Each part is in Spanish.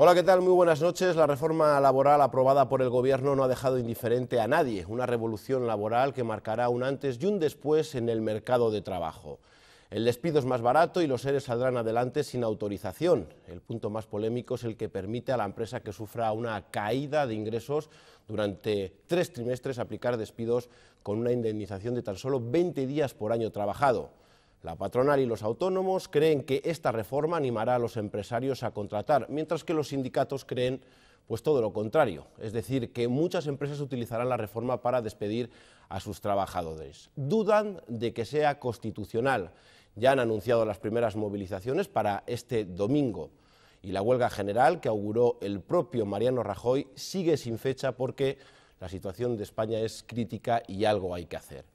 Hola, ¿qué tal? Muy buenas noches. La reforma laboral aprobada por el Gobierno no ha dejado indiferente a nadie. Una revolución laboral que marcará un antes y un después en el mercado de trabajo. El despido es más barato y los seres saldrán adelante sin autorización. El punto más polémico es el que permite a la empresa que sufra una caída de ingresos durante tres trimestres aplicar despidos con una indemnización de tan solo 20 días por año trabajado. La patronal y los autónomos creen que esta reforma animará a los empresarios a contratar, mientras que los sindicatos creen pues todo lo contrario, es decir, que muchas empresas utilizarán la reforma para despedir a sus trabajadores. Dudan de que sea constitucional. Ya han anunciado las primeras movilizaciones para este domingo y la huelga general que auguró el propio Mariano Rajoy sigue sin fecha porque la situación de España es crítica y algo hay que hacer.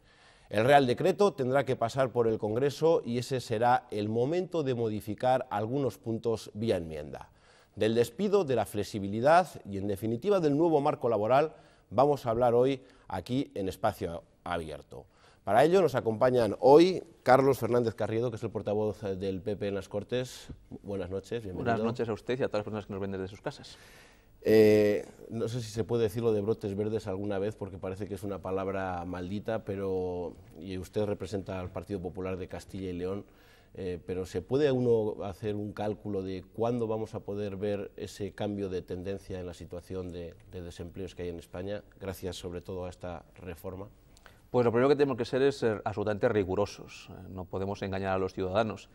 El Real Decreto tendrá que pasar por el Congreso y ese será el momento de modificar algunos puntos vía enmienda. Del despido, de la flexibilidad y, en definitiva, del nuevo marco laboral vamos a hablar hoy aquí en Espacio Abierto. Para ello nos acompañan hoy Carlos Fernández Carriedo, que es el portavoz del PP en las Cortes. Buenas noches, bienvenido. Buenas noches a usted y a todas las personas que nos venden desde sus casas. Eh, no sé si se puede decir lo de brotes verdes alguna vez, porque parece que es una palabra maldita, pero y usted representa al Partido Popular de Castilla y León, eh, pero ¿se puede uno hacer un cálculo de cuándo vamos a poder ver ese cambio de tendencia en la situación de, desempleos que hay en España, gracias sobre todo a esta reforma? Pues lo primero que tenemos que ser es ser eh, absolutamente rigurosos. No podemos engañar a los ciudadanos.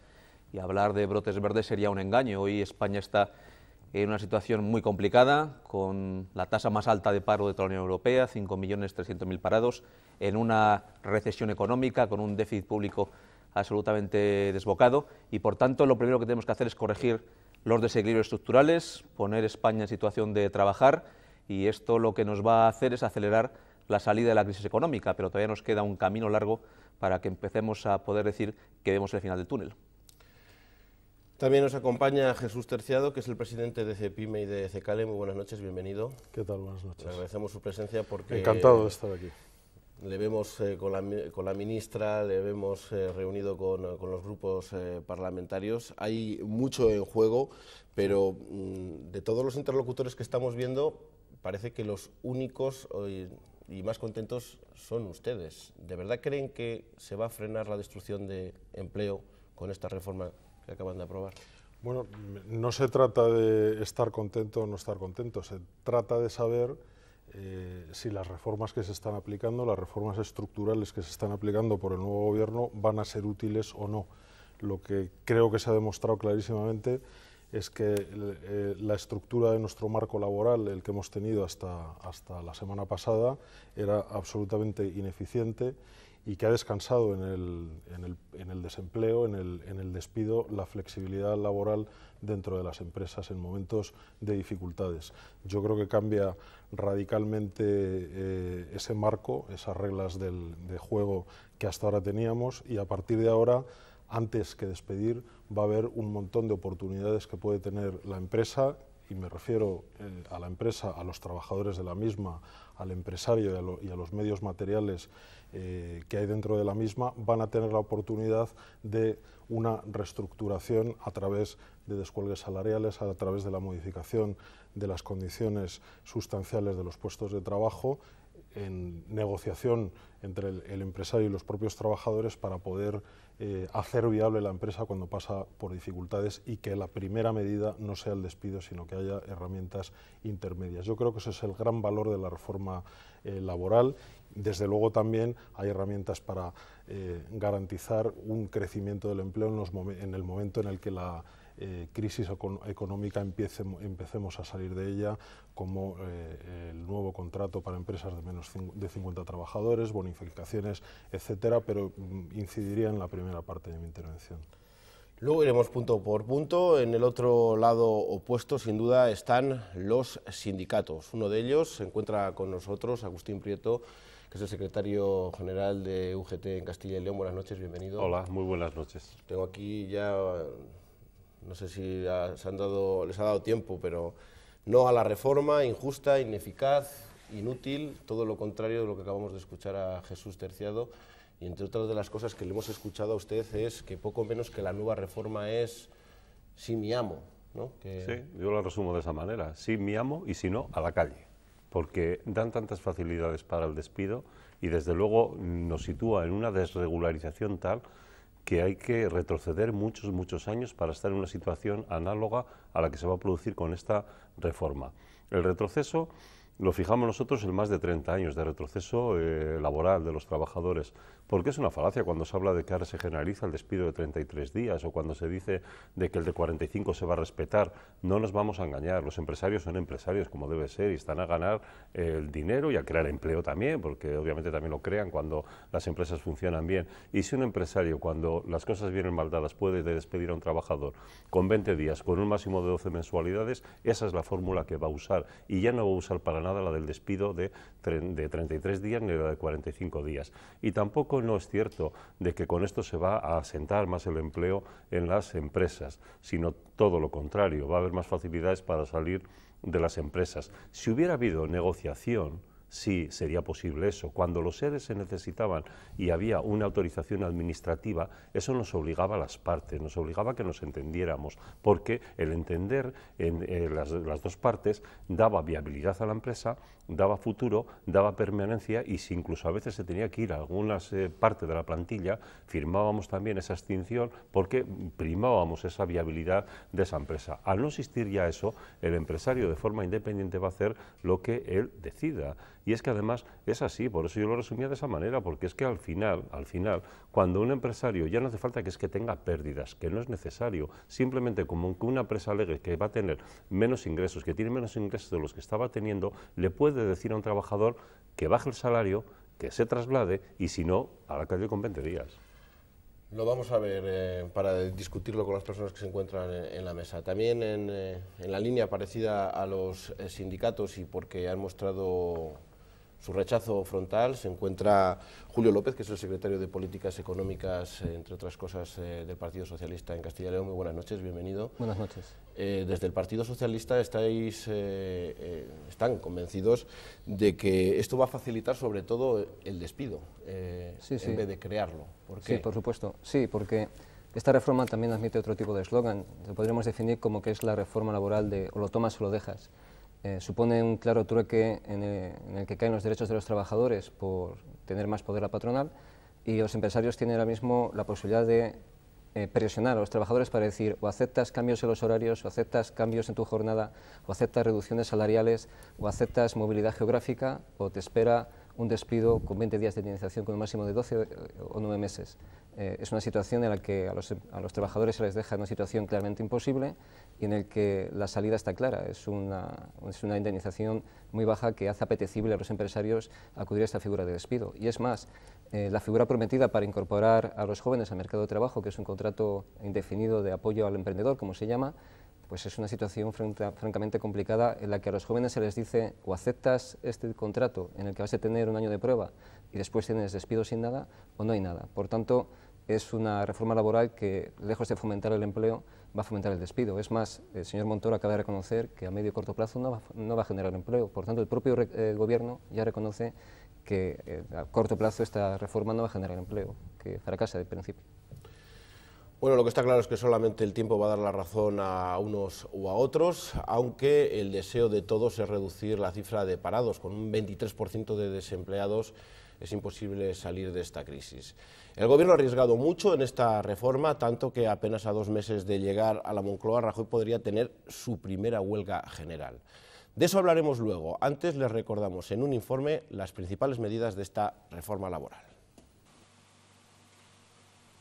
Y hablar de brotes verdes sería un engaño. Hoy España está en una situación muy complicada, con la tasa más alta de paro de toda la Unión Europea, 5.300.000 parados, en una recesión económica, con un déficit público absolutamente desbocado, y por tanto lo primero que tenemos que hacer es corregir los desequilibrios estructurales, poner España en situación de trabajar, y esto lo que nos va a hacer es acelerar la salida de la crisis económica, pero todavía nos queda un camino largo para que empecemos a poder decir que vemos el final del túnel. También nos acompaña Jesús Terciado, que es el presidente de CEPIME y de CECALE. Muy buenas noches, bienvenido. ¿Qué tal? Buenas noches. Le agradecemos su presencia porque... Encantado de estar aquí. Le vemos eh, con, la, ministra, le vemos eh, reunido con, los grupos eh, parlamentarios. Hay mucho en juego, pero mm, de todos los interlocutores que estamos viendo, parece que los únicos y más contentos son ustedes. ¿De verdad creen que se va a frenar la destrucción de empleo con esta reforma acaban de aprobar? Bueno, no se trata de estar contento o no estar contento, se trata de saber eh, si las reformas que se están aplicando, las reformas estructurales que se están aplicando por el nuevo gobierno van a ser útiles o no. Lo que creo que se ha demostrado clarísimamente es que eh, la estructura de nuestro marco laboral, el que hemos tenido hasta, hasta la semana pasada, era absolutamente ineficiente y que ha descansado en el, desempleo, en el, despido, la flexibilidad laboral dentro de las empresas en momentos de dificultades. Yo creo que cambia radicalmente eh, ese marco, esas reglas de juego que hasta ahora teníamos y a partir de ahora antes que despedir va a haber un montón de oportunidades que puede tener la empresa, y me refiero eh, a la empresa, a los trabajadores de la misma, al empresario y a, los medios materiales eh, que hay dentro de la misma, van a tener la oportunidad de una reestructuración a través de descuelgues salariales, a través de la modificación de las condiciones sustanciales de los puestos de trabajo, en negociación entre el, empresario y los propios trabajadores para poder eh, hacer viable la empresa cuando pasa por dificultades y que la primera medida no sea el despido, sino que haya herramientas intermedias. Yo creo que ese es el gran valor de la reforma eh, laboral. Desde luego también hay herramientas para eh, garantizar un crecimiento del empleo en, en el momento en el que la eh, crisis económica empecemos a salir de ella, como eh, el nuevo contrato para empresas de menos de 50 trabajadores, bonificaciones, etcétera, pero mm, incidiría en la primera parte de mi intervención. Luego iremos punto por punto. En el otro lado opuesto, sin duda, están los sindicatos. Uno de ellos se encuentra con nosotros, Agustín Prieto, que es el secretario general de UGT en Castilla y León. Buenas noches, bienvenido. Hola, muy buenas noches. Tengo aquí ya no sé si les ha dado tiempo, pero no a la reforma injusta, ineficaz, inútil, todo lo contrario de lo que acabamos de escuchar a Jesús Terciado. Y entre otras de las cosas que le hemos escuchado a usted es que poco menos que la nueva reforma es si mi amo. ¿no? Sí, yo la resumo de esa manera, si mi amo y si no, a la calle. Porque dan tantas facilidades para el despido y desde luego nos sitúa en una desregularización tal que hay que retroceder muchos, muchos años para estar en una situación análoga a la que se va a producir con esta reforma. El retroceso lo fijamos nosotros en más de 30 años de retroceso eh, laboral de los trabajadores. Porque es una falacia cuando se habla de que ahora se generaliza el despido de 33 días o cuando se dice de que el de 45 se va a respetar. No nos vamos a engañar, los empresarios son empresarios como debe ser y están a ganar el dinero y a crear empleo también, porque obviamente también lo crean cuando las empresas funcionan bien. Y si un empresario cuando las cosas vienen mal dadas puede despedir a un trabajador con 20 días, con un máximo de 12 mensualidades, esa es la fórmula que va a usar y ya no va a usar para nada la del despido de, de 33 días ni la de 45 días. Y tampoco no es cierto de que con esto se va a asentar más el empleo en las empresas, sino todo lo contrario, va a haber más facilidades para salir de las empresas. Si hubiera habido negociación, sí sería posible eso. Cuando los seres se necesitaban y había una autorización administrativa, eso nos obligaba a las partes, nos obligaba a que nos entendiéramos, porque el entender en, eh, las, dos partes daba viabilidad a la empresa daba futuro, daba permanencia y si incluso a veces se tenía que ir a algunas eh, parte partes de la plantilla, firmábamos también esa extinción porque primábamos esa viabilidad de esa empresa. Al no existir ya eso, el empresario de forma independiente va a hacer lo que él decida. Y es que además es así, por eso yo lo resumía de esa manera, porque es que al final, al final, cuando un empresario, ya no hace falta que es que tenga pérdidas, que no es necesario, simplemente como que una empresa alegre que va a tener menos ingresos, que tiene menos ingresos de los que estaba teniendo, le puede decir a un trabajador que baje el salario, que se traslade y si no, a la calle con días. Lo vamos a ver eh, para discutirlo con las personas que se encuentran en, la mesa. También eh, en, la línea parecida a los eh, sindicatos y porque han mostrado su rechazo frontal se encuentra Julio López, que es el secretario de Políticas Económicas, eh, entre otras cosas, eh, del Partido Socialista en Castilla y León. Muy buenas noches, bienvenido. Buenas noches. Eh, desde el Partido Socialista estáis, están convencidos de que esto va a facilitar sobre todo el despido, en vez de crearlo. Sí, por supuesto. Sí, porque esta reforma también admite otro tipo de eslogan. podríamos definir como que es la reforma laboral de o lo tomas o lo dejas. Eh, supone un claro trueque en el, que caen los derechos de los trabajadores por tener más poder la patronal y los empresarios tienen ahora mismo la posibilidad de eh, presionar a los trabajadores para decir o aceptas cambios en los horarios, o aceptas cambios en tu jornada, o aceptas reducciones salariales, o aceptas movilidad geográfica, o te espera un despido con 20 días de indemnización con un máximo de 12 eh, o 9 meses. Eh, es una situación en la que a los, trabajadores se les deja en una situación claramente imposible y en la que la salida está clara. Es una, indemnización muy baja que hace apetecible a los empresarios acudir a esta figura de despido. Y es más, eh, la figura prometida para incorporar a los jóvenes al mercado de trabajo, que es un contrato indefinido de apoyo al emprendedor, como se llama, pues es una situación francamente complicada en la que a los jóvenes se les dice o aceptas este contrato en el que vas a tener un año de prueba y después tienes despido sin nada o no hay nada. Por tanto, es una reforma laboral que, lejos de fomentar el empleo, va a fomentar el despido. Es más, el señor Montoro acaba de reconocer que a medio y corto plazo no va, a generar empleo. Por tanto, el propio gobierno ya reconoce que eh, a corto plazo esta reforma no va a generar empleo, que fracasa de principio. Bueno, lo que está claro es que solamente el tiempo va a dar la razón a unos o a otros, aunque el deseo de todos es reducir la cifra de parados, con un 23% de desempleados es imposible salir de esta crisis. El Gobierno ha arriesgado mucho en esta reforma, tanto que apenas a dos meses de llegar a la Moncloa, Rajoy podría tener su primera huelga general. De eso hablaremos luego. Antes les recordamos en un informe las principales medidas de esta reforma laboral.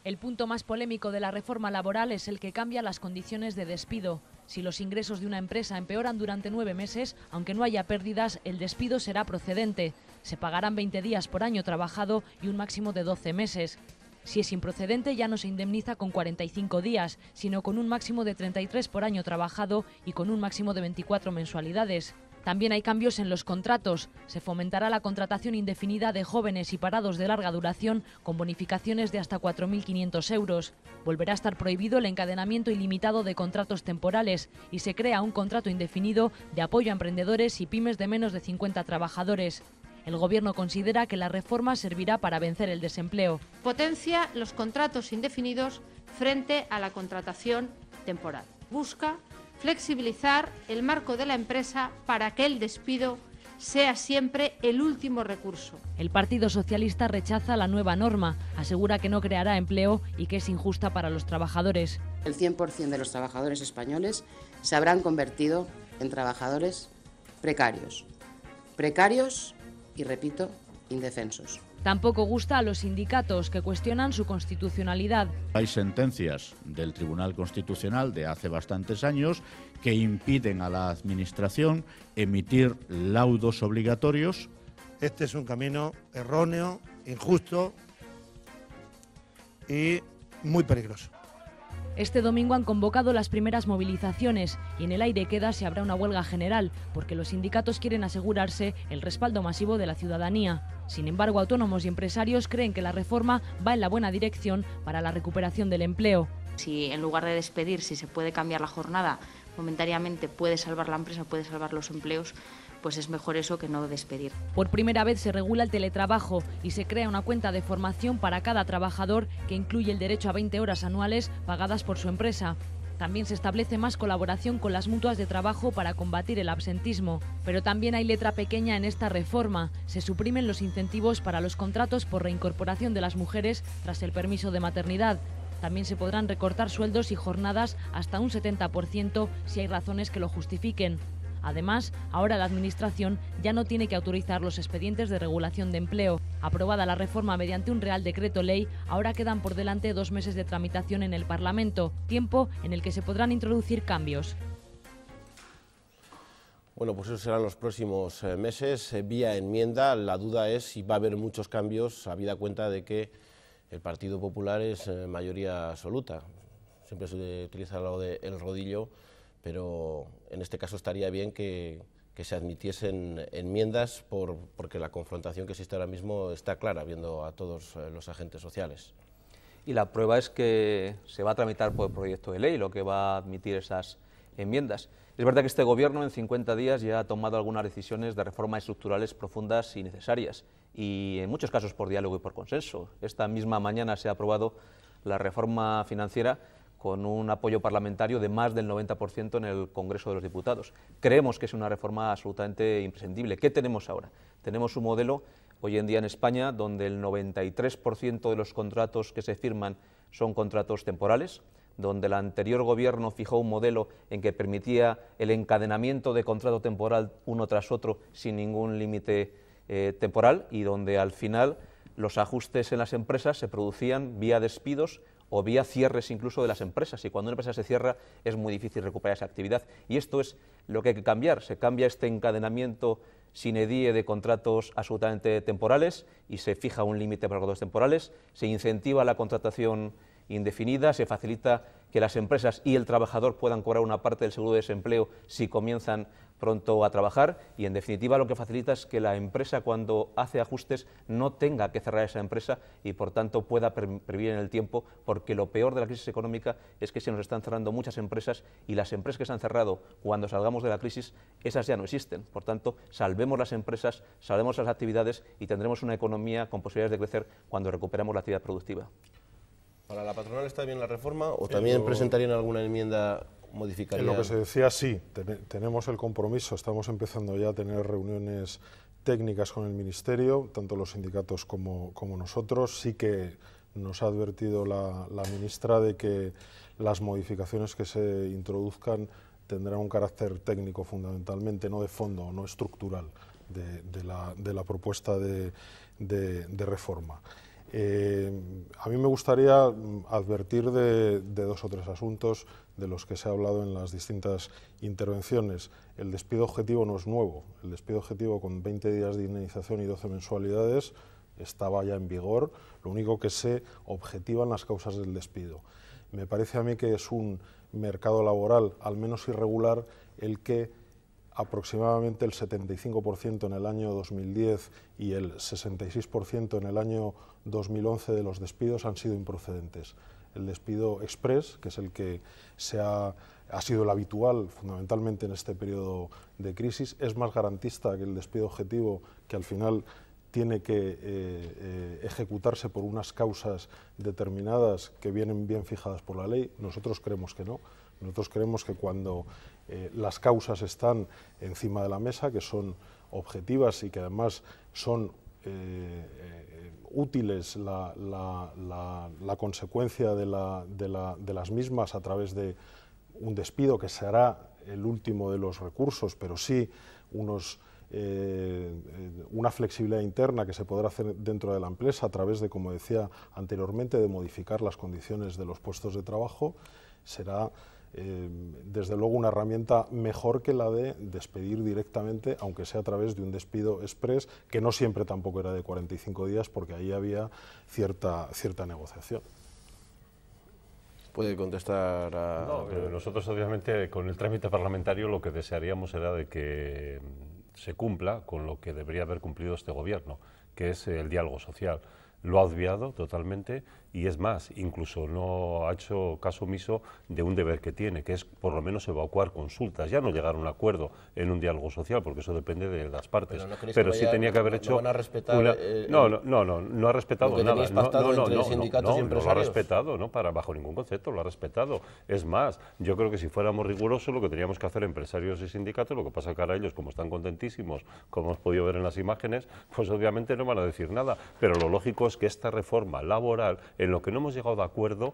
El punto más polémico de la reforma laboral es el que cambia las condiciones de despido. Si los ingresos de una empresa empeoran durante nueve meses, aunque no haya pérdidas, el despido será procedente. Se pagarán 20 días por año trabajado y un máximo de 12 meses. Si es improcedente, ya no se indemniza con 45 días, sino con un máximo de 33 por año trabajado y con un máximo de 24 mensualidades. También hay cambios en los contratos. Se fomentará la contratación indefinida de jóvenes y parados de larga duración con bonificaciones de hasta 4.500 euros. Volverá a estar prohibido el encadenamiento ilimitado de contratos temporales y se crea un contrato indefinido de apoyo a emprendedores y pymes de menos de 50 trabajadores. El Gobierno considera que la reforma servirá para vencer el desempleo. Potencia los contratos indefinidos frente a la contratación temporal. Busca flexibilizar el marco de la empresa para que el despido sea siempre el último recurso. El Partido Socialista rechaza la nueva norma, asegura que no creará empleo y que es injusta para los trabajadores. El 100% de los trabajadores españoles se habrán convertido en trabajadores precarios. Precarios y, repito, indefensos. Tampoco gusta a los sindicatos que cuestionan su constitucionalidad. Hay sentencias del Tribunal Constitucional de hace bastantes años que impiden a la Administración emitir laudos obligatorios. Este es un camino erróneo, injusto y muy peligroso. Este domingo han convocado las primeras movilizaciones y en el aire queda si habrá una huelga general, porque los sindicatos quieren asegurarse el respaldo masivo de la ciudadanía. Sin embargo, autónomos y empresarios creen que la reforma va en la buena dirección para la recuperación del empleo. Si en lugar de despedir, si se puede cambiar la jornada momentáneamente, puede salvar la empresa, puede salvar los empleos, pues es mejor eso que no despedir. Por primera vez se regula el teletrabajo y se crea una cuenta de formación para cada trabajador que incluye el derecho a 20 horas anuales pagadas por su empresa. También se establece más colaboración con las mutuas de trabajo para combatir el absentismo. Pero también hay letra pequeña en esta reforma. Se suprimen los incentivos para los contratos por reincorporación de las mujeres tras el permiso de maternidad. También se podrán recortar sueldos y jornadas hasta un 70% si hay razones que lo justifiquen. Además, ahora la Administración ya no tiene que autorizar los expedientes de regulación de empleo. Aprobada la reforma mediante un Real Decreto Ley, ahora quedan por delante dos meses de tramitación en el Parlamento, tiempo en el que se podrán introducir cambios. Bueno, pues eso serán los próximos eh, meses. Eh, vía enmienda, la duda es si va a haber muchos cambios, habida cuenta de que el Partido Popular es eh, mayoría absoluta. Siempre se utiliza lo rodillo pero en este caso estaría bien que, se admitiesen enmiendas porque la confrontación que existe ahora mismo está clara, viendo a todos eh, los agentes sociales. Y la prueba es que se va a tramitar por proyecto de ley lo que va a admitir esas enmiendas. Es verdad que este Gobierno en 50 días ya ha tomado algunas decisiones de reformas estructurales profundas y necesarias, y en muchos casos por diálogo y por consenso. Esta misma mañana se ha aprobado la reforma financiera con un apoyo parlamentario de más del 90% en el Congreso de los Diputados. Creemos que es una reforma absolutamente imprescindible. ¿Qué tenemos ahora? Tenemos un modelo hoy en día en España donde el 93% de los contratos que se firman son contratos temporales, donde el anterior gobierno fijó un modelo en que permitía el encadenamiento de contrato temporal uno tras otro sin ningún límite eh, temporal y donde al final los ajustes en las empresas se producían vía despidos o vía cierres incluso de las empresas. Y cuando una empresa se cierra es muy difícil recuperar esa actividad. Y esto es lo que hay que cambiar. Se cambia este encadenamiento sin edie de contratos absolutamente temporales y se fija un límite para contratos temporales, se incentiva la contratación indefinida, se facilita que las empresas y el trabajador puedan cobrar una parte del seguro de desempleo si comienzan pronto a trabajar y en definitiva lo que facilita es que la empresa cuando hace ajustes no tenga que cerrar esa empresa y por tanto pueda prevenir en el tiempo porque lo peor de la crisis económica es que se nos están cerrando muchas empresas y las empresas que se han cerrado cuando salgamos de la crisis esas ya no existen. Por tanto, salvemos las empresas, salvemos las actividades y tendremos una economía con posibilidades de crecer cuando recuperamos la actividad productiva. ¿Para la patronal está bien la reforma o también presentarían alguna enmienda modificada? En lo que se decía, sí. tenemos el compromiso, estamos empezando ya a tener reuniones técnicas con el Ministerio, tanto los sindicatos como, nosotros. Sí que nos ha advertido la, ministra de que las modificaciones que se introduzcan tendrán un carácter técnico fundamentalmente, no de fondo, no estructural de, la, propuesta de reforma. Eh, a mí me gustaría mm, advertir de, dos o tres asuntos de los que se ha hablado en las distintas intervenciones. El despido objetivo no es nuevo. El despido objetivo con 20 días de indemnización y 12 mensualidades estaba ya en vigor. Lo único que se objetivan las causas del despido. Me parece a mí que es un mercado laboral, al menos irregular, el que aproximadamente el 75% en el año 2010 y el 66% en el año 2011 de los despidos han sido improcedentes. El despido express, que es el que se ha, ha sido el habitual fundamentalmente en este periodo de crisis, es más garantista que el despido objetivo, que al final tiene que eh, eh, ejecutarse por unas causas determinadas que vienen bien fijadas por la ley. Nosotros creemos que no. Nosotros creemos que cuando eh, las causas están encima de la mesa, que son objetivas y que además son útiles la, consecuencia de, las mismas a través de un despido que será el último de los recursos, pero sí unos eh, una flexibilidad interna que se podrá hacer dentro de la empresa a través de, como decía anteriormente, de modificar las condiciones de los puestos de trabajo, será Em, desde luego una herramienta mejor que la de despedir directamente, aunque sea a través de un despido express, que no siempre tampoco era de 45 días, porque ahí había cierta, cierta negociación. Puede contestar eh, nosotros obviamente con el trámite parlamentario lo que desearíamos era de que mm, se cumpla con lo que debería haber cumplido este gobierno, que es el diálogo social. Lo ha obviado totalmente y es más, incluso no ha hecho caso omiso de un deber que tiene, que es por lo menos evacuar consultas, ya no llegar a un acuerdo en un diálogo social, porque eso depende de las partes. Pero, sí tenía que haber hecho... No, no, no, no, no, ha respetado nada. No, no, no, no, no, lo ha respetado, no para bajo ningún concepto, lo ha respetado. Es más, yo creo que si fuéramos rigurosos, lo que teníamos que hacer empresarios y sindicatos, lo que pasa que ahora ellos, como están contentísimos, como hemos podido ver en las imágenes, pues obviamente no van a decir nada. Pero lo lógico es que esta reforma laboral en lo que no hemos llegado de acuerdo,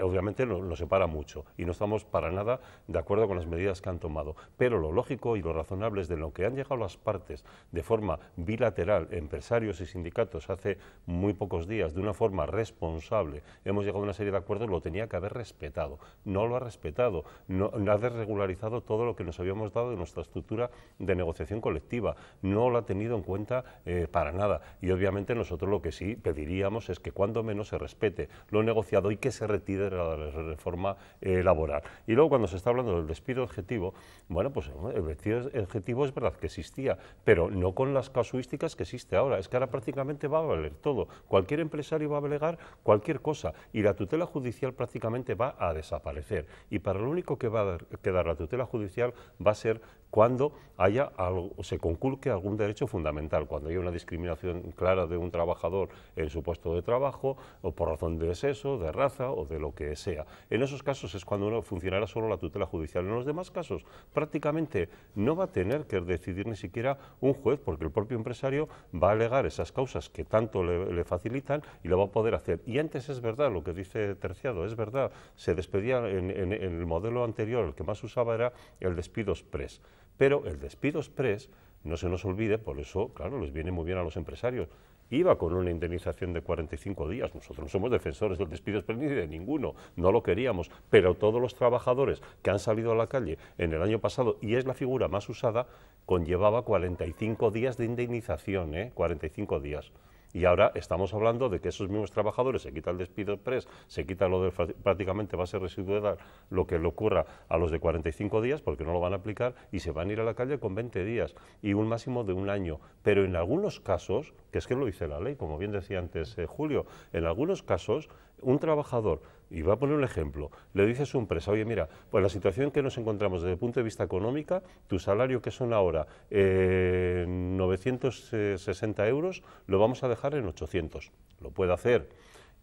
obviamente nos separa mucho y no estamos para nada de acuerdo con las medidas que han tomado. Pero lo lógico y lo razonable es de lo que han llegado las partes de forma bilateral, empresarios y sindicatos, hace muy pocos días, de una forma responsable, hemos llegado a una serie de acuerdos, lo tenía que haber respetado. No lo ha respetado, no, ha desregularizado todo lo que nos habíamos dado de nuestra estructura de negociación colectiva, no lo ha tenido en cuenta eh, para nada. Y obviamente nosotros lo que sí pediríamos es que cuando no se respete lo negociado y que se retire la reforma eh, laboral. Y luego cuando se está hablando del despido objetivo, bueno, pues el despido objetivo es verdad que existía, pero no con las casuísticas que existe ahora. Es que ahora prácticamente va a valer todo. Cualquier empresario va a alegar cualquier cosa y la tutela judicial prácticamente va a desaparecer. Y para lo único que va a quedar la tutela judicial va a ser cuando haya algo, se conculque algún derecho fundamental, cuando haya una discriminación clara de un trabajador en su puesto de trabajo, o por razón de sexo, de raza o de lo que sea. En esos casos es cuando no funcionará solo la tutela judicial. En los demás casos prácticamente no va a tener que decidir ni siquiera un juez, porque el propio empresario va a alegar esas causas que tanto le, facilitan y lo va a poder hacer. Y antes es verdad lo que dice Terciado, es verdad, se despedía en, el modelo anterior, el que más usaba era el despido express. Pero el despido express, no se nos olvide, por eso, claro, les viene muy bien a los empresarios. Iba con una indemnización de 45 días. Nosotros no somos defensores del despido express ni de ninguno, no lo queríamos. Pero todos los trabajadores que han salido a la calle en el año pasado, y es la figura más usada, conllevaba 45 días de indemnización, ¿eh? 45 días. Y ahora estamos hablando de que esos mismos trabajadores se quita el despido express, se quita lo de prácticamente va a ser residual lo que le ocurra a los de 45 días porque no lo van a aplicar y se van a ir a la calle con 20 días y un máximo de un año. Pero en algunos casos, que es que lo dice la ley, como bien decía antes eh, Julio, en algunos casos un trabajador y va a poner un ejemplo. Le dice a su empresa, oye, mira, pues la situación que nos encontramos desde el punto de vista económica, tu salario que son ahora 960 eh, euros, lo vamos a dejar en 800. Lo puede hacer.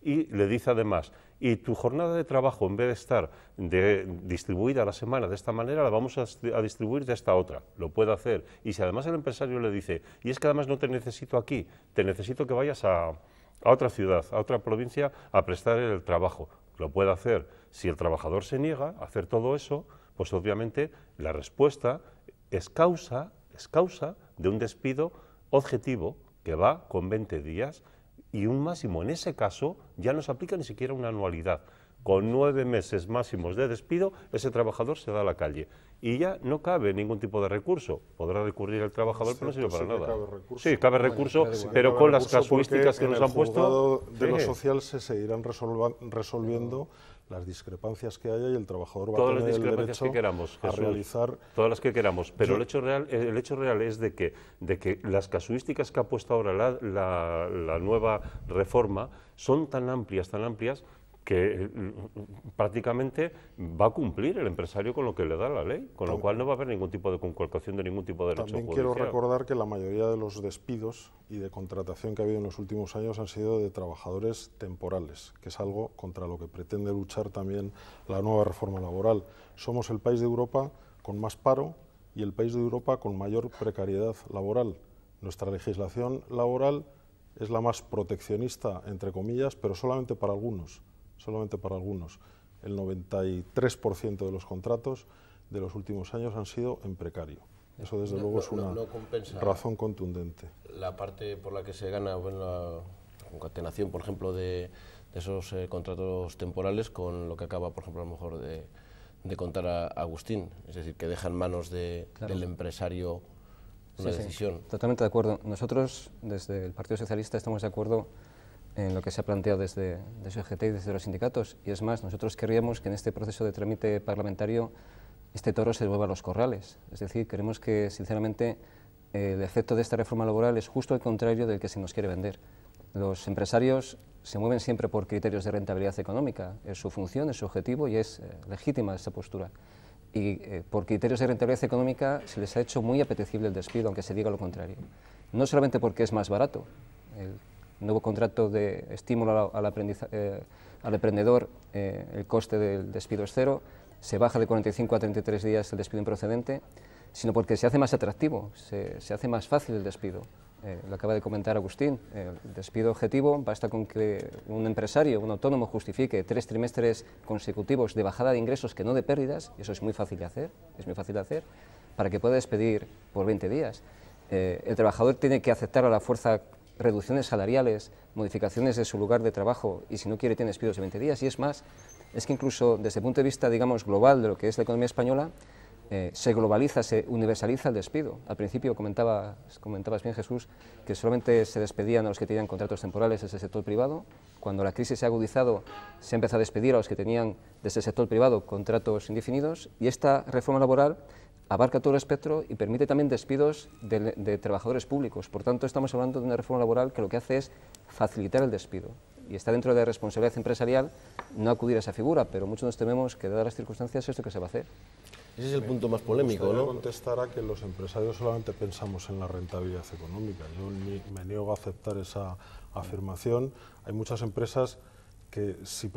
Y le dice además, y tu jornada de trabajo, en vez de estar distribuida a la semana de esta manera, la vamos a, distribuir de esta otra. Lo puede hacer. Y si además el empresario le dice, y es que además no te necesito aquí, te necesito que vayas a otra ciudad, a otra provincia, a prestar el trabajo. Lo puede hacer. Si el trabajador se niega a hacer todo eso, pues obviamente la respuesta es causa, es causa de un despido objetivo que va con 20 días y un máximo. En ese caso ya no se aplica ni siquiera una anualidad con nueve meses máximos de despido, ese trabajador se da a la calle. Y ya no cabe ningún tipo de recurso. Podrá recurrir el trabajador, pero no sirve para nada. Sí, cabe recurso, pero con las casuísticas que nos han puesto... de lo social se seguirán resolviendo las discrepancias que haya y el trabajador va a tener las discrepancias derecho que queramos, realizar todas las que queramos, pero el hecho real el hecho real es de que de que las casuísticas que ha puesto ahora la nueva reforma son tan amplias, tan amplias que eh, mm, prácticamente va a cumplir el empresario con lo que le da la ley, con lo cual no va a haber ningún tipo de conculcación de ningún tipo de derecho También quiero recordar que la mayoría de los despidos y de contratación que ha habido en los últimos años han sido de trabajadores temporales, que es algo contra lo que pretende luchar también la nueva reforma laboral. Somos el país de Europa con más paro y el país de Europa con mayor precariedad laboral. Nuestra legislación laboral es la más proteccionista, entre comillas, pero solamente para algunos solamente para algunos, el 93% de los contratos de los últimos años han sido en precario. Eso desde luego es una razón contundente. La parte por la que se gana bueno, la concatenación, por ejemplo, de, esos eh, contratos temporales con lo que acaba, por ejemplo, a lo mejor de, contar a Agustín, es decir, que deja en manos de, del empresario una decisión. totalmente de acuerdo. Nosotros, desde el Partido Socialista, estamos de acuerdo en lo que se ha planteado desde, desde UGT y desde los sindicatos. Y es más, nosotros querríamos que en este proceso de trámite parlamentario este toro se vuelva a los corrales. Es decir, queremos que, sinceramente, el efecto de esta reforma laboral es justo el contrario del que se nos quiere vender. Los empresarios se mueven siempre por criterios de rentabilidad económica. Es su función, es su objetivo y es eh, legítima esa postura. Y eh, por criterios de rentabilidad económica se les ha hecho muy apetecible el despido, aunque se diga lo contrario. No solamente porque es más barato, nuevo contrato de estímulo al, eh, al emprendedor, eh, el coste del despido es cero, se baja de 45 a 33 días el despido improcedente, sino porque se hace más atractivo, se, hace más fácil el despido. Eh, lo acaba de comentar Agustín, el despido objetivo, basta con que un empresario, un autónomo, justifique tres trimestres consecutivos de bajada de ingresos que no de pérdidas, y eso es muy fácil de hacer, es muy fácil de hacer, para que pueda despedir por 20 días. el trabajador tiene que aceptar a la fuerza reducciones salariales, modificaciones de su lugar de trabajo y si no quiere tiene despidos de 20 días. Y es más, es que incluso desde el punto de vista, digamos, global de lo que es la economía española, eh, se globaliza, se universaliza el despido. Al principio comentaba, comentabas bien, Jesús, que solamente se despedían a los que tenían contratos temporales desde el sector privado. Cuando la crisis se ha agudizado, se empezó a despedir a los que tenían desde el sector privado contratos indefinidos y esta reforma laboral abarca todo el espectro y permite también despidos de, trabajadores públicos. Por tanto, estamos hablando de una reforma laboral que lo que hace es facilitar el despido. Y está dentro de la responsabilidad empresarial no acudir a esa figura, pero muchos nos tememos que, dadas las circunstancias, esto que se va a hacer. Ese es el punto más polémico, ¿no? contestar a que los empresarios solamente pensamos en la rentabilidad económica. Yo me niego a aceptar esa afirmación. Hay muchas empresas que si,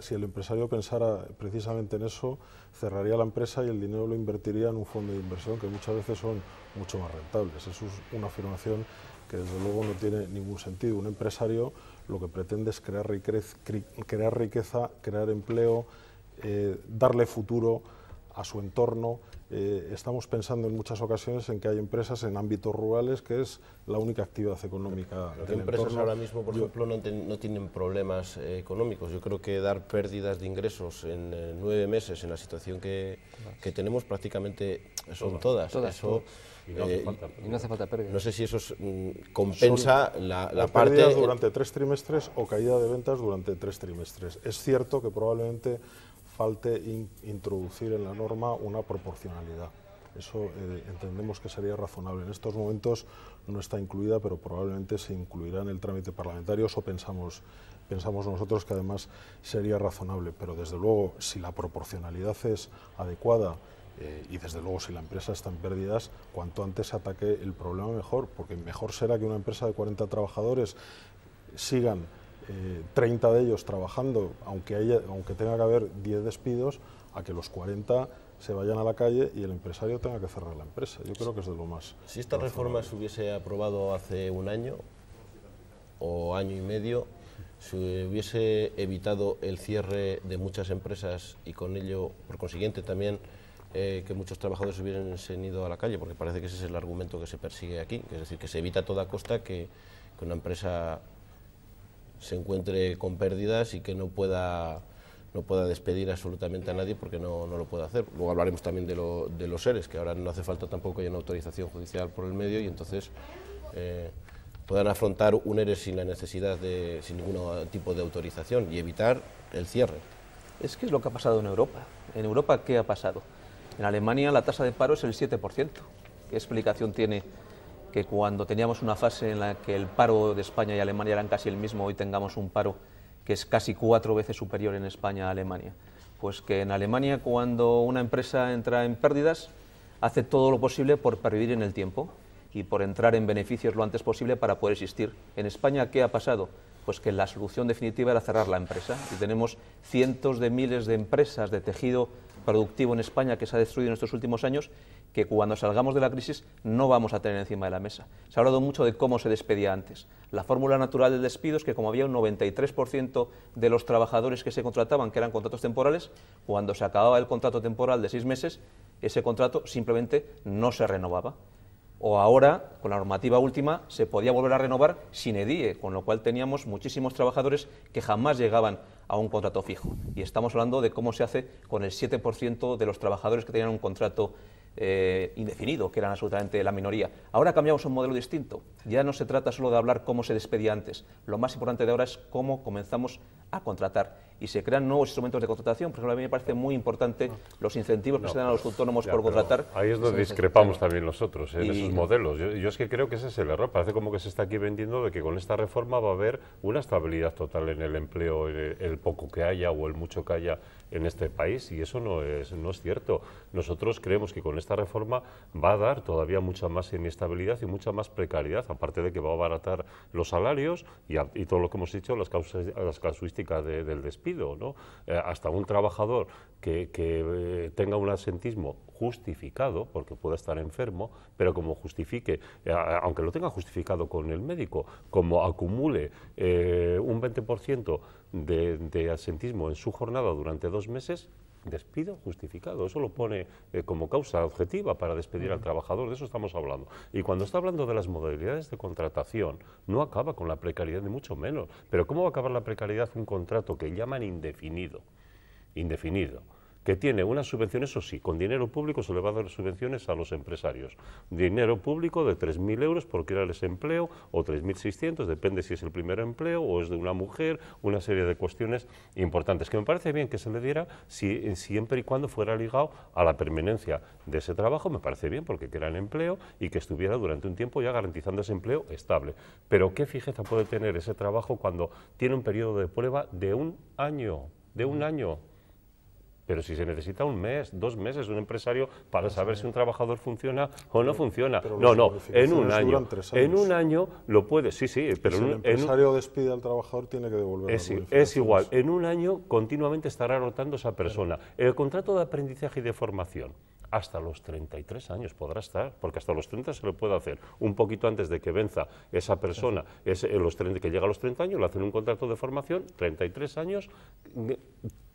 si el empresario pensara precisamente en eso, cerraría la empresa y el dinero lo invertiría en un fondo de inversión, que muchas veces son mucho más rentables. Eso es una afirmación que desde luego no tiene ningún sentido. Un empresario lo que pretende es crear riqueza, crear, empleo, eh, darle futuro a su entorno. Eh, estamos pensando en muchas ocasiones en que hay empresas en ámbitos rurales que es la única actividad económica Las empresas ahora mismo, por ejemplo, no, tienen problemas eh, económicos. Yo creo que dar pérdidas de ingresos en eh, nueve meses en la situación que, tenemos prácticamente son todas. no, hace falta No sé si eso mm, compensa la, pérdida parte... durante tres trimestres o caída de ventas durante tres trimestres. Es cierto que probablemente falte introducir en la norma una proporcionalidad. Eso eh, entendemos que sería razonable. En estos momentos no está incluida, pero probablemente se incluirá en el trámite parlamentario, eso pensamos, pensamos nosotros que además sería razonable. Pero desde luego, si la proporcionalidad es adecuada eh, y desde luego si la empresa está en pérdidas, cuanto antes se ataque el problema mejor, porque mejor será que una empresa de 40 trabajadores sigan 30 eh, de ellos trabajando, aunque, haya, aunque tenga que haber 10 despidos, a que los 40 se vayan a la calle y el empresario tenga que cerrar la empresa. Yo creo que es de lo más... Si esta reforma se hubiese aprobado hace un año o año y medio, se hubiese evitado el cierre de muchas empresas y con ello, por consiguiente, también eh, que muchos trabajadores hubiesen ido a la calle, porque parece que ese es el argumento que se persigue aquí, es decir, que se evita a toda costa que una empresa se encuentre con pérdidas y que no pueda no pueda despedir absolutamente a nadie porque no, no lo puede hacer. Luego hablaremos también de, de los seres, que ahora no hace falta tampoco que haya una autorización judicial por el medio y entonces eh, puedan afrontar un ERES sin la necesidad de sin ningún tipo de autorización y evitar el cierre. Es que es lo que ha pasado en Europa. ¿En Europa qué ha pasado? En Alemania la tasa de paro es el 7%. ¿Qué explicación tiene que cuando teníamos una fase en la que el paro de España y Alemania eran casi el mismo, hoy tengamos un paro que es casi cuatro veces superior en España a Alemania. Pues que en Alemania cuando una empresa entra en pérdidas, hace todo lo posible por pervivir en el tiempo y por entrar en beneficios lo antes posible para poder existir. En España, ¿qué ha pasado? Pues que la solución definitiva era cerrar la empresa. Y tenemos cientos de miles de empresas de tejido productivo en España que se ha destruido en estos últimos años que cuando salgamos de la crisis no vamos a tener encima de la mesa. Se ha hablado mucho de cómo se despedía antes. La fórmula natural del despido es que como había un 93% de los trabajadores que se contrataban, que eran contratos temporales, cuando se acababa el contrato temporal de seis meses, ese contrato simplemente no se renovaba. O ahora, con la normativa última, se podía volver a renovar sin EDIE, e, con lo cual teníamos muchísimos trabajadores que jamás llegaban a un contrato fijo. Y estamos hablando de cómo se hace con el 7% de los trabajadores que tenían un contrato eh, indefinido, que eran absolutamente la minoría. Ahora cambiamos un modelo distinto. Ya no se trata solo de hablar cómo se despedía antes. Lo más importante de ahora es cómo comenzamos a contratar. Y se crean nuevos instrumentos de contratación. Por ejemplo, a mí me parece muy importante los incentivos que se dan a los pues, autónomos por contratar. Ahí es donde discrepamos también nosotros, eh, en esos modelos. Yo, es que creo que ese es el error. Parece como que se está aquí vendiendo de que con esta reforma va a haber una estabilidad total en el empleo, el poco que haya o el mucho que haya en este país y eso no es, no es cierto. Nosotros creemos que con esta reforma va a dar todavía mucha más inestabilidad y mucha más precariedad, aparte de que va a abaratar los salarios y, todo lo que hemos dicho, las, causas, las casuísticas del despido. ¿no? Eh, hasta un trabajador que, eh, tenga un asentismo justificado, porque pueda estar enfermo, pero como justifique, eh, aunque lo tenga justificado con el médico, como acumule eh, un 20% de, asentismo en su jornada durante dos meses, despido justificado. Eso lo pone eh, como causa objetiva para despedir al trabajador, de eso estamos hablando. Y cuando está hablando de las modalidades de contratación, no acaba con la precariedad, ni mucho menos. Pero ¿cómo va a acabar la precariedad un contrato que llaman indefinido? Indefinido que tiene unas subvenciones, eso sí, con dinero público se le va a dar subvenciones a los empresarios. Dinero público de 3.000 euros por crear empleo o 3.600, depende si es el primer empleo o es de una mujer, una serie de cuestiones importantes, que me parece bien que se le diera si, siempre y cuando fuera ligado a la permanencia de ese trabajo, me parece bien porque el empleo y que estuviera durante un tiempo ya garantizando ese empleo estable. Pero ¿qué fijeza puede tener ese trabajo cuando tiene un periodo de prueba de un año? De un año pero si se necesita un mes, dos meses, un empresario para saber si un trabajador funciona o no funciona. no, no, en un año. En un año lo puede, sí, sí, pero si el empresario despide al trabajador tiene que devolver. Es, igual, en un año continuamente estará rotando esa persona. El contrato de aprendizaje y de formación hasta los 33 años podrá estar, porque hasta los 30 se le puede hacer. Un poquito antes de que venza esa persona, es, eh, los 30, que llega a los 30 años, le hacen un contrato de formación, 33 años, eh,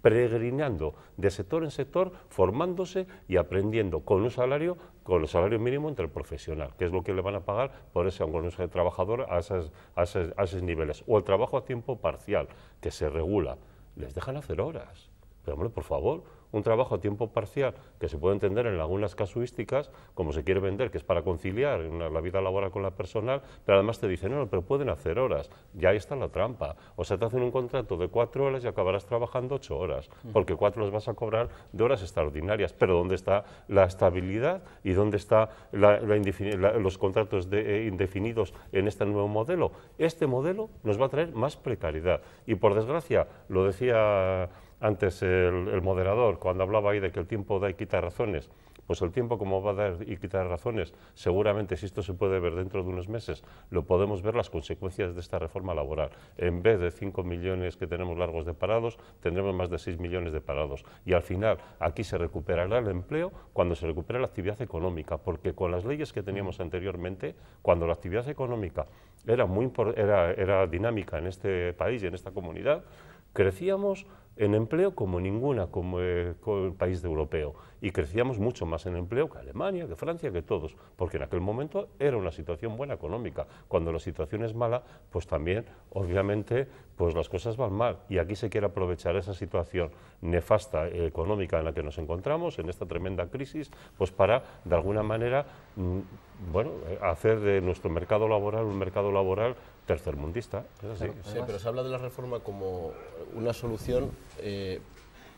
peregrinando de sector en sector, formándose y aprendiendo con un salario, con el salario mínimo entre el profesional, que es lo que le van a pagar por ese trabajador a, a esos niveles. O el trabajo a tiempo parcial, que se regula. Les dejan hacer horas. Pero hombre, por favor, un trabajo a tiempo parcial que se puede entender en algunas casuísticas, como se quiere vender, que es para conciliar la vida laboral con la personal, pero además te dicen, no, pero pueden hacer horas, ya ahí está la trampa. O sea, te hacen un contrato de cuatro horas y acabarás trabajando ocho horas, mm. porque cuatro las vas a cobrar de horas extraordinarias. Pero ¿dónde está la estabilidad y dónde están los contratos de, eh, indefinidos en este nuevo modelo? Este modelo nos va a traer más precariedad. Y por desgracia, lo decía antes el, moderador, cuando hablaba ahí de que el tiempo da y quita razones, pues el tiempo como va a dar y quitar razones, seguramente si esto se puede ver dentro de unos meses, lo podemos ver las consecuencias de esta reforma laboral. En vez de 5 millones que tenemos largos de parados, tendremos más de 6 millones de parados. Y al final aquí se recuperará el empleo cuando se recupere la actividad económica, porque con las leyes que teníamos anteriormente, cuando la actividad económica era, muy, era, era dinámica en este país y en esta comunidad, crecíamos en empleo como ninguna como, eh, país europeo y crecíamos mucho más en empleo que Alemania, que Francia, que todos, porque en aquel momento era una situación buena económica. Cuando la situación es mala, pues también, obviamente, pues las cosas van mal y aquí se quiere aprovechar esa situación nefasta eh, económica en la que nos encontramos, en esta tremenda crisis, pues para, de alguna manera, mm, bueno, eh, hacer de nuestro mercado laboral un mercado laboral tercermundista. Es así, sí, pero se habla de la reforma como una solución, eh,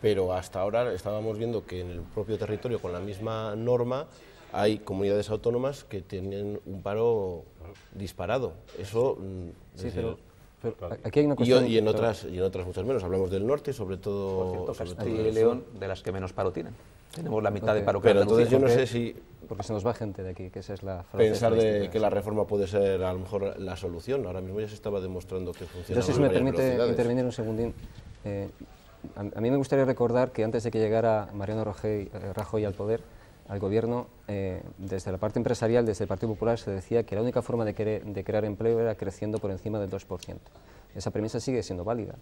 pero hasta ahora estábamos viendo que en el propio territorio, con la misma norma, hay comunidades autónomas que tienen un paro disparado. Eso. Mm, aquí y, en otras, y en otras muchas menos. Hablamos del norte, sobre todo... Castilla y León, de las que menos paro tienen. Tenemos la mitad de paro que Pero entonces yo no sé si... Porque se nos va gente de aquí, que esa es la frase Pensar de que la reforma puede ser a lo mejor la solución. Ahora mismo ya se estaba demostrando que funciona. No si me permite intervenir un segundín. Eh, a, mí me gustaría recordar que antes de que llegara Mariano Rajoy eh, al poder, al gobierno, eh, desde la parte empresarial, desde el Partido Popular, se decía que la única forma de, de crear empleo era creciendo por encima del 2%. Esa premisa sigue siendo válida.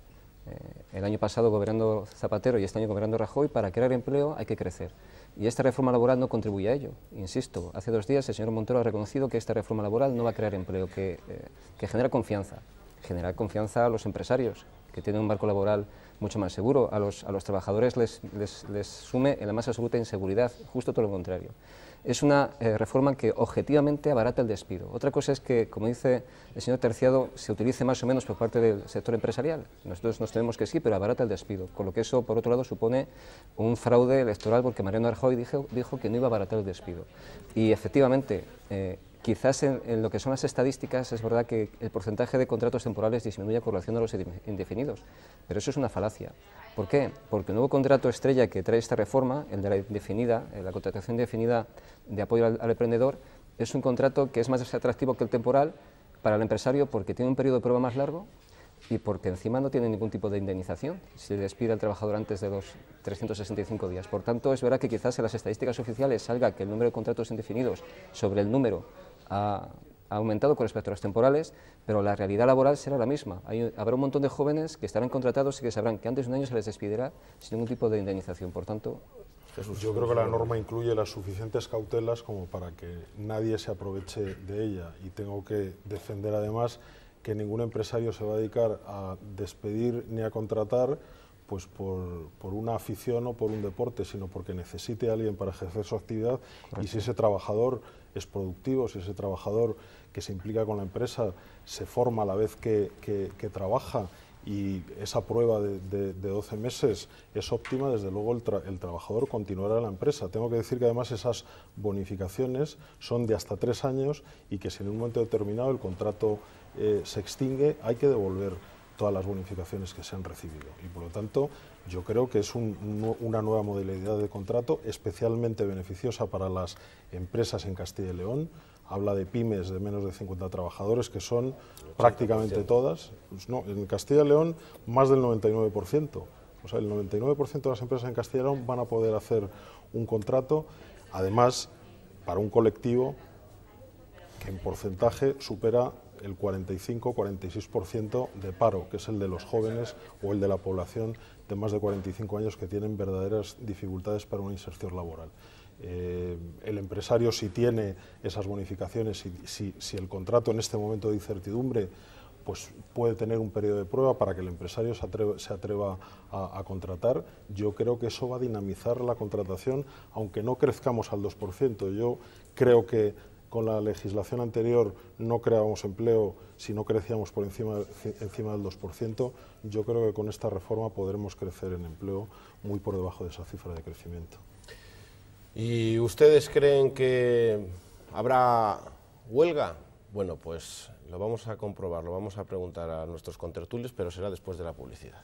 Eh, el año pasado gobernando Zapatero y este año gobernando Rajoy, para crear empleo hay que crecer. Y esta reforma laboral no contribuye a ello. Insisto, hace dos días el señor Montero ha reconocido que esta reforma laboral no va a crear empleo, que, eh, que genera confianza. Genera confianza a los empresarios, que tienen un marco laboral mucho más seguro. A los, a los trabajadores les, les, les sume en la más absoluta inseguridad, justo todo lo contrario. Es una eh, reforma que objetivamente abarata el despido. Otra cosa es que, como dice el señor Terciado, se utilice más o menos por parte del sector empresarial. Nosotros nos tenemos que sí, pero abarata el despido. Con lo que eso, por otro lado, supone un fraude electoral porque Mariano Arjoy dijo, dijo que no iba a abaratar el despido. Y efectivamente, eh, Quizás en, lo que son las estadísticas es verdad que el porcentaje de contratos temporales disminuye con correlación a los indefinidos, pero eso es una falacia. ¿Por qué? Porque el nuevo contrato estrella que trae esta reforma, el de la indefinida, eh, la contratación indefinida de apoyo al, emprendedor, es un contrato que es más atractivo que el temporal para el empresario porque tiene un periodo de prueba más largo, y porque encima no tiene ningún tipo de indemnización si despide al trabajador antes de los 365 días. Por tanto, es verdad que quizás en las estadísticas oficiales salga que el número de contratos indefinidos sobre el número ha, aumentado con respecto a los temporales, pero la realidad laboral será la misma. habrá un montón de jóvenes que estarán contratados y que sabrán que antes de un año se les despidirá sin ningún tipo de indemnización. Por tanto, Jesús, yo creo que la norma incluye las suficientes cautelas como para que nadie se aproveche de ella. Y tengo que defender además que ningún empresario se va a dedicar a despedir ni a contratar pues por, una afición o por un deporte, sino porque necesite a alguien para ejercer su actividad y si ese trabajador es productivo, si ese trabajador que se implica con la empresa se forma a la vez que, trabaja y esa prueba de, 12 meses es óptima, desde luego el, trabajador continuará en la empresa. Tengo que decir que además esas bonificaciones son de hasta tres años y que si en un momento determinado el contrato eh, se extingue, hay que devolver todas las bonificaciones que se han recibido. Y por lo tanto, yo creo que es una nueva modalidad de contrato especialmente beneficiosa para las empresas en Castilla y León. Habla de pymes de menos de 50 trabajadores, que son prácticamente todas. Pues no, en Castilla y León, más del 99%. O sea, el 99% de las empresas en Castilla y León van a poder hacer un contrato, además, para un colectivo que en porcentaje supera el 45-46% de paro, que es el de los jóvenes o el de la población de más de 45 años que tienen verdaderas dificultades para una inserción laboral. Eh, el empresario si tiene esas bonificaciones, y si, el contrato en este momento de incertidumbre pues puede tener un periodo de prueba para que el empresario se atreva, a, a, contratar. Yo creo que eso va a dinamizar la contratación, aunque no crezcamos al 2%. Yo creo que con la legislación anterior no creábamos empleo si no crecíamos por encima, encima del 2%, yo creo que con esta reforma podremos crecer en empleo muy por debajo de esa cifra de crecimiento. ¿Y ustedes creen que habrá huelga? Bueno, pues lo vamos a comprobar, lo vamos a preguntar a nuestros contertulios, pero será después de la publicidad.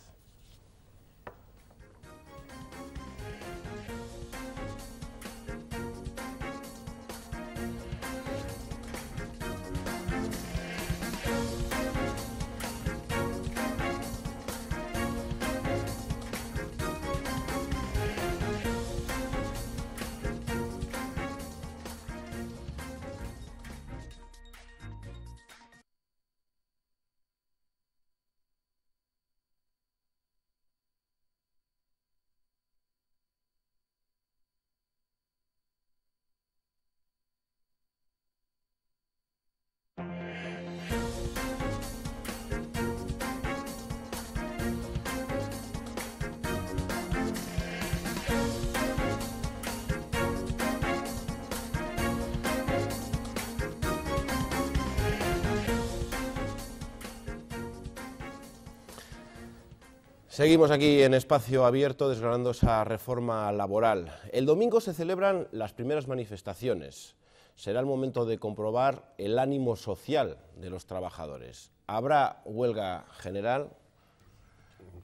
Seguimos aquí en espacio abierto desgranando esa reforma laboral. El domingo se celebran las primeras manifestaciones. Será el momento de comprobar el ánimo social de los trabajadores. ¿Habrá huelga general?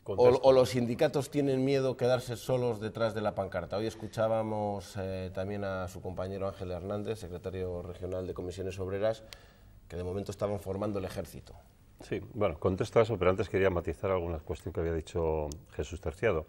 O, los sindicatos tienen miedo quedarse solos detrás de la pancarta? Hoy escuchábamos eh, también a su compañero Ángel Hernández, secretario regional de Comisiones Obreras, que de momento estaban formando el ejército. Sí, bueno, contesto a eso, pero antes quería matizar alguna cuestión que había dicho Jesús Terciado.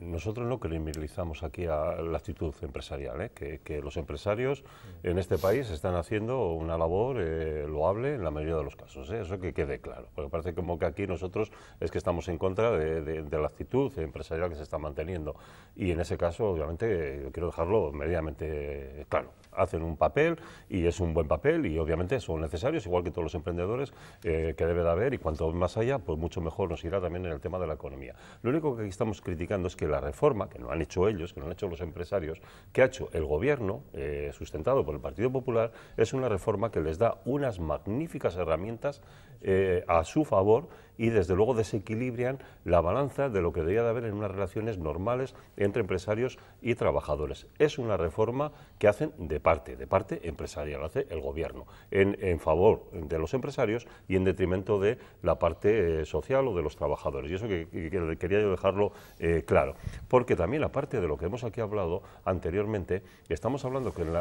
Nosotros no criminalizamos aquí a la actitud empresarial, ¿eh? que, los empresarios en este país están haciendo una labor eh, loable en la mayoría de los casos, ¿eh? eso que quede claro, porque parece como que aquí nosotros es que estamos en contra de, la actitud empresarial que se está manteniendo, y en ese caso, obviamente, quiero dejarlo medianamente claro hacen un papel y es un buen papel y obviamente son necesarios, igual que todos los emprendedores eh, que debe de haber y cuanto más allá, pues mucho mejor nos irá también en el tema de la economía. Lo único que aquí estamos criticando es que la reforma, que no han hecho ellos, que no han hecho los empresarios, que ha hecho el gobierno, eh, sustentado por el Partido Popular, es una reforma que les da unas magníficas herramientas eh, a su favor y desde luego desequilibrian la balanza de lo que debería de haber en unas relaciones normales entre empresarios y trabajadores. Es una reforma que hacen de parte, de parte empresarial, hace el gobierno, en, favor de los empresarios y en detrimento de la parte eh, social o de los trabajadores. Y eso que, quería yo dejarlo eh, claro. Porque también, aparte de lo que hemos aquí hablado anteriormente, estamos hablando que en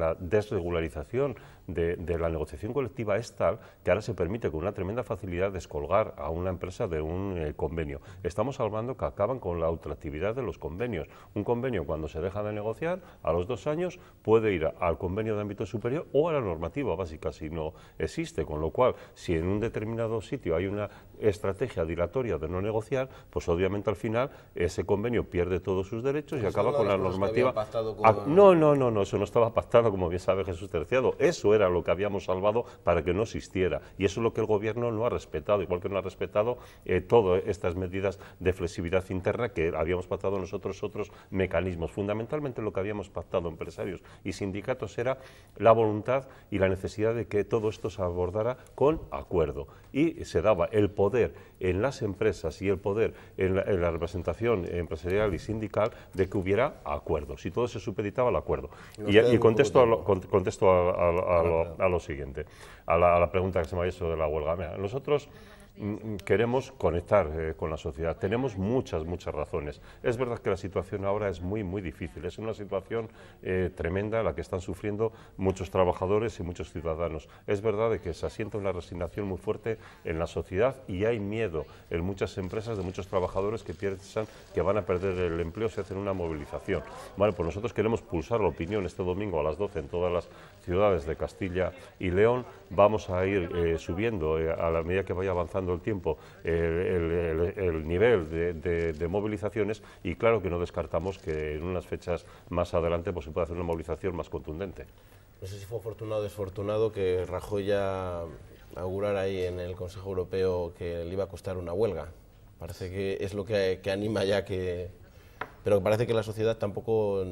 la, desregularización de, de la negociación colectiva es tal que ahora se se permite con una tremenda facilidad descolgar a una empresa de un eh, convenio. Estamos hablando que acaban con la ultraactividad de los convenios. Un convenio cuando se deja de negociar, a los dos años puede ir al convenio de ámbito superior o a la normativa básica si no existe, con lo cual si en un determinado sitio hay una estrategia dilatoria de no negociar, pues obviamente al final ese convenio pierde todos sus derechos y acaba con la normativa. No, no, no, no, eso no estaba pactado, como bien sabe Jesús Terciado. Eso era lo que habíamos salvado para que no existiera. Y eso es lo que el Gobierno no ha respetado, igual que no ha respetado eh, todas eh, estas medidas de flexibilidad interna que habíamos pactado nosotros otros mecanismos. Fundamentalmente lo que habíamos pactado empresarios y sindicatos era la voluntad y la necesidad de que todo esto se abordara con acuerdo. Y se daba el poder en las empresas y el poder en la, representación empresarial y sindical de que hubiera acuerdos y todo se supeditaba al acuerdo. Y, y, contesto, a lo, a, lo, siguiente, a la, pregunta que se me ha hecho de la huelga. nosotros Mm, queremos conectar eh, con la sociedad. Tenemos muchas, muchas razones. Es verdad que la situación ahora es muy, muy difícil. Es una situación eh, tremenda la que están sufriendo muchos trabajadores y muchos ciudadanos. Es verdad que se asienta una resignación muy fuerte en la sociedad y hay miedo en muchas empresas de muchos trabajadores que piensan que van a perder el empleo si hacen una movilización. Bueno, pues nosotros queremos pulsar la opinión este domingo a las 12 en todas las ciudades de Castilla y León, vamos a ir eh, subiendo eh, a la medida que vaya avanzando el tiempo eh, el, nivel de, movilizaciones y claro que no descartamos que en unas fechas más adelante pues, se pueda hacer una movilización más contundente. No sé si fue afortunado o desfortunado que Rajoy ya augurara ahí en el Consejo Europeo que le iba a costar una huelga. Parece que es lo que anima ya que... Pero parece que la sociedad tampoco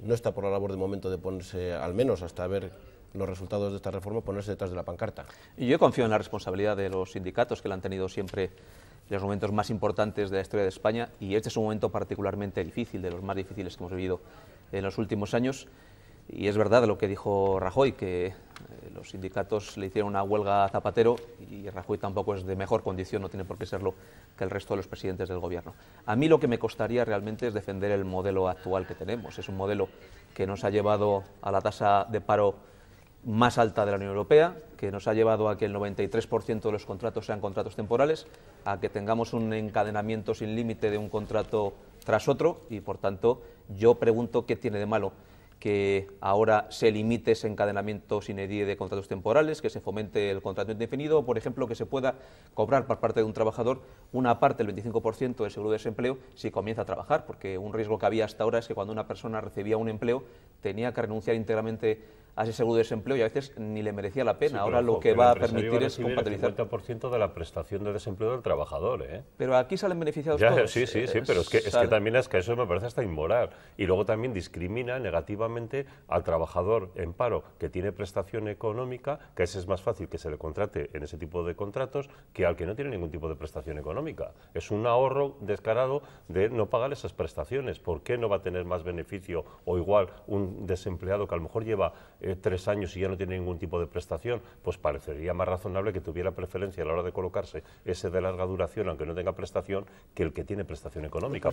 no está por la labor de momento de ponerse, al menos hasta ver los resultados de esta reforma, ponerse detrás de la pancarta. yo confío en la responsabilidad de los sindicatos que la han tenido siempre en los momentos más importantes de la historia de España y este es un momento particularmente difícil, de los más difíciles que hemos vivido en los últimos años. Y es verdad lo que dijo Rajoy, que eh, los sindicatos le hicieron una huelga a Zapatero y Rajoy tampoco es de mejor condición, no tiene por qué serlo, que el resto de los presidentes del gobierno. A mí lo que me costaría realmente es defender el modelo actual que tenemos. Es un modelo que nos ha llevado a la tasa de paro más alta de la Unión Europea, que nos ha llevado a que el 93% de los contratos sean contratos temporales, a que tengamos un encadenamiento sin límite de un contrato tras otro y, por tanto, yo pregunto qué tiene de malo que ahora se limite ese encadenamiento sin edie de contratos temporales, que se fomente el contrato indefinido, o por ejemplo que se pueda cobrar por parte de un trabajador una parte el 25% del seguro de desempleo si comienza a trabajar, porque un riesgo que había hasta ahora es que cuando una persona recibía un empleo tenía que renunciar íntegramente a seguro de desempleo y a veces ni le merecía la pena. Ahora lo que va a permitir es compatibilizar. El 50% de la prestación de desempleo del trabajador. ¿eh? Pero aquí salen beneficiados Sí, sí, sí, pero es que, también es que eso me parece hasta inmoral. Y luego también discrimina negativamente al trabajador en paro que tiene prestación económica, que ese es más fácil que se le contrate en ese tipo de contratos que al que no tiene ningún tipo de prestación económica. Es un ahorro descarado de no pagar esas prestaciones. ¿Por qué no va a tener más beneficio o igual un desempleado que a lo mejor lleva eh, tres años y ya no tiene ningún tipo de prestación, pues parecería más razonable que tuviera preferencia a la hora de colocarse ese de larga duración, aunque no tenga prestación, que el que tiene prestación económica.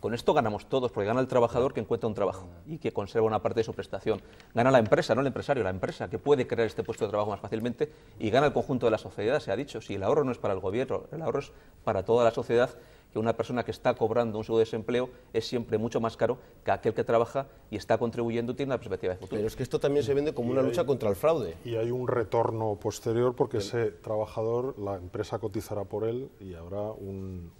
Con esto ganamos todos, porque gana el trabajador que encuentra un trabajo y que conserva una parte de su prestación. Gana la empresa, no el empresario, la empresa que puede crear este puesto de trabajo más fácilmente y gana el conjunto de la sociedad, se ha dicho. Si el ahorro no es para el gobierno, el ahorro es para toda la sociedad que una persona que está cobrando un seguro de desempleo es siempre mucho más caro que aquel que trabaja y está contribuyendo y tiene una perspectiva de futuro. Pero es que esto también se vende como una lucha contra el fraude. Y hay un retorno posterior porque ese trabajador, la empresa cotizará por él y habrá un,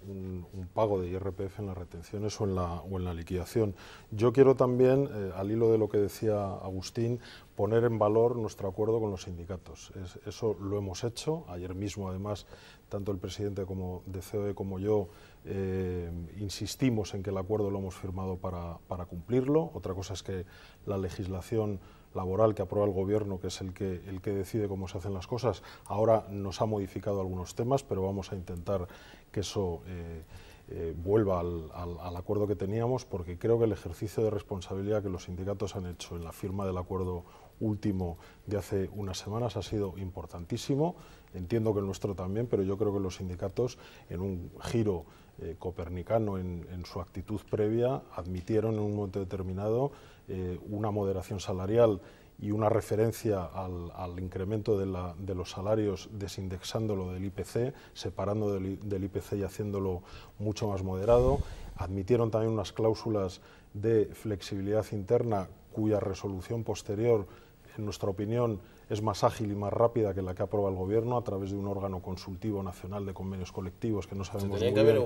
pago de IRPF en las retenciones o en la, o en la liquidación. Yo quiero también, eh, al hilo de lo que decía Agustín, poner en valor nuestro acuerdo con los sindicatos. eso lo hemos hecho. Ayer mismo, además, tanto el presidente como de COE como yo eh, insistimos en que el acuerdo lo hemos firmado para, cumplirlo. Otra cosa es que la legislación laboral que aprueba el Gobierno, que es el que, decide cómo se hacen las cosas, ahora nos ha modificado algunos temas, pero vamos a intentar que eso... Eh, eh, vuelva al, acuerdo que teníamos, porque creo que el ejercicio de responsabilidad que los sindicatos han hecho en la firma del acuerdo último de hace unas semanas ha sido importantísimo Entiendo que el nuestro también, pero yo creo que los sindicatos, en un giro eh, copernicano en, su actitud previa, admitieron en un momento determinado eh, una moderación salarial y una referencia al, incremento de, los salarios desindexándolo del IPC, separando del, IPC y haciéndolo mucho más moderado. Admitieron también unas cláusulas de flexibilidad interna cuya resolución posterior, en nuestra opinión, es más ágil y más rápida que la que aprueba el Gobierno a través de un órgano consultivo nacional de convenios colectivos que no sabemos muy bien